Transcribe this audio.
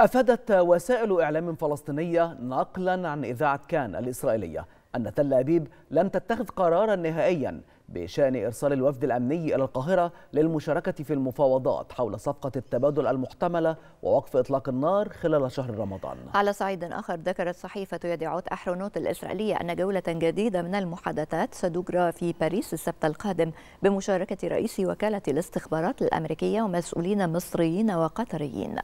أفادت وسائل إعلام فلسطينية نقلا عن إذاعة كان الإسرائيلية أن تل أبيب لن تتخذ قرارا نهائيا بشأن إرسال الوفد الأمني إلى القاهرة للمشاركة في المفاوضات حول صفقة التبادل المحتملة ووقف إطلاق النار خلال شهر رمضان على صعيد آخر ذكرت صحيفة يدعوت أحرونوت الإسرائيلية أن جولة جديدة من المحادثات ستجرى في باريس السبت القادم بمشاركة رئيس وكالة الاستخبارات الأمريكية ومسؤولين مصريين وقطريين